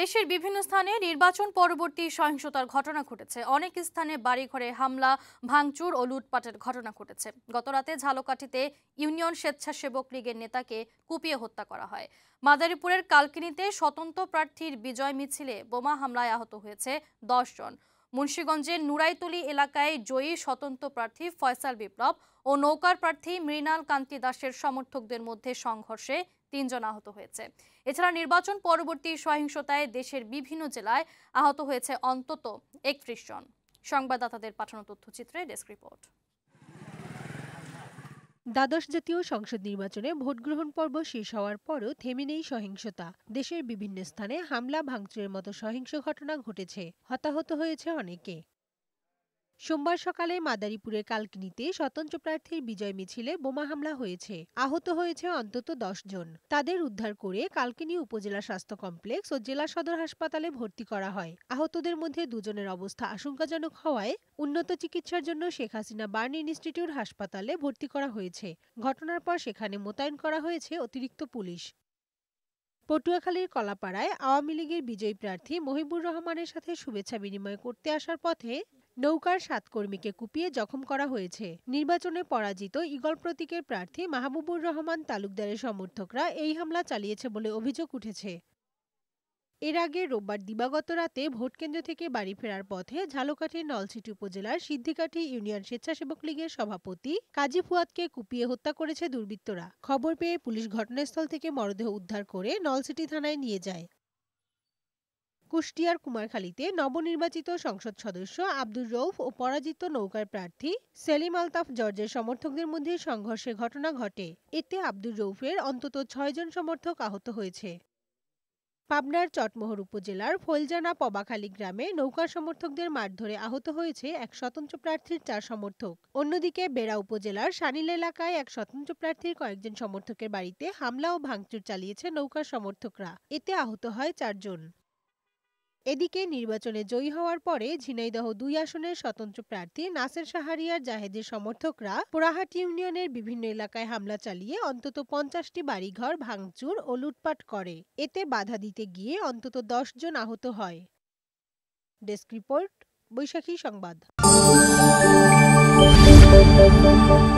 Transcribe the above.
দেশের বিভিন্ন স্থানে নির্বাচন পরবর্তী সহিংসতার ঘটনা ঘটেছে অনেক স্থানে বাড়িঘরে হামলা ভাঙচুর ও লুটপাটের ঘটনা ঘটেছে গতরাতে ঝালকাঠিতে ইউনিয়ন স্বেচ্ছাসেবক লীগের নেতাকে কুপিয়ে হত্যা করা হয় মাদারীপুরের কালকিনিতে স্বতন্ত্র প্রার্থীর বিজয় মিছিলে বোমা হামলায় আহত হয়েছে দশ জন মুন্সীগঞ্জের নুরাইতলি এলাকায় জয়ী স্বতন্ত্র প্রার্থী ফয়সাল বিপ্লব ও নৌকার প্রার্থী মৃণাল কান্তি দাসের সমর্থকদের মধ্যে সংঘর্ষে তিনজন আহত হয়েছে এছাড়া নির্বাচন পরবর্তী সহিংসতায় দেশের বিভিন্ন জেলায় আহত হয়েছে অন্তত একত্রিশ জন সংবাদদাতাদের পাঠানো তথ্যচিত্রে ডেস্ক রিপোর্ট দ্বাদশ জাতীয় সংসদ নির্বাচনে ভোটগ্রহণ পর্ব শেষ হওয়ার পরও থেমে নেই সহিংসতা দেশের বিভিন্ন স্থানে হামলা ভাঙচুরের মতো সহিংস ঘটনা ঘটেছে হতাহত হয়েছে অনেকে সোমবার সকালে মাদারীপুরের কালকিনিতে স্বতন্ত্র প্রার্থীর বিজয় মিছিলে বোমা হামলা হয়েছে আহত হয়েছে অন্তত দশ জন তাদের উদ্ধার করে কালকিনি উপজেলা স্বাস্থ্য কমপ্লেক্স ও জেলা সদর হাসপাতালে ভর্তি করা হয় আহতদের মধ্যে দুজনের অবস্থা আশঙ্কাজনক হওয়ায় উন্নত চিকিৎসার জন্য শেখ হাসিনা বার্ন ইনস্টিটিউট হাসপাতালে ভর্তি করা হয়েছে ঘটনার পর সেখানে মোতায়েন করা হয়েছে অতিরিক্ত পুলিশ পটুয়াখালীর কলাপাড়ায় আওয়ামী লীগের বিজয়ী প্রার্থী মহিবুর রহমানের সাথে শুভেচ্ছা বিনিময় করতে আসার পথে নৌকার সাত কর্মীকে কুপিয়ে জখম করা হয়েছে নির্বাচনে পরাজিত ইগল প্রতীকের প্রার্থী মাহবুবুর রহমান তালুকদারের সমর্থকরা এই হামলা চালিয়েছে বলে অভিযোগ উঠেছে এর আগে রোববার দিবাগত রাতে ভোটকেন্দ্র থেকে বাড়ি ফেরার পথে ঝালকাঠির নলছিটি উপজেলার সিদ্ধিকাঠি ইউনিয়ন স্বেচ্ছাসেবক লীগের সভাপতি কাজী ফুয়াদকে কুপিয়ে হত্যা করেছে দুর্বৃত্তরা খবর পেয়ে পুলিশ ঘটনাস্থল থেকে মরদেহ উদ্ধার করে নলসিটি থানায় নিয়ে যায় কুষ্টিয়ার কুমারখালীতে নবনির্বাচিত সংসদ সদস্য আব্দুর রৌফ ও পরাজিত নৌকার প্রার্থী সেলিম আলতাফ জর্জের সমর্থকদের মধ্যে সংঘর্ষের ঘটনা ঘটে এতে আব্দুর রৌফের অন্তত ছয়জন সমর্থক আহত হয়েছে পাবনার চটমোহর উপজেলার ফৈলজানা পবাখালী গ্রামে নৌকা সমর্থকদের মারধরে আহত হয়েছে এক স্বতন্ত্র প্রার্থীর চার সমর্থক অন্যদিকে বেড়া উপজেলার সানিল এলাকায় এক স্বতন্ত্র প্রার্থীর কয়েকজন সমর্থকের বাড়িতে হামলা ও ভাঙচুর চালিয়েছে নৌকার সমর্থকরা এতে আহত হয় চারজন এদিকে নির্বাচনে জয়ী হওয়ার পরে ঝিনাইদহ দুই আসনের স্বতন্ত্র প্রার্থী নাসের সাহারিয়ার জাহেদের সমর্থকরা পোড়াহাট ইউনিয়নের বিভিন্ন এলাকায় হামলা চালিয়ে অন্তত পঞ্চাশটি বাড়িঘর ভাঙচুর ও লুটপাট করে এতে বাধা দিতে গিয়ে অন্তত দশ জন আহত হয় ডেস্ক রিপোর্ট বৈশাখী সংবাদ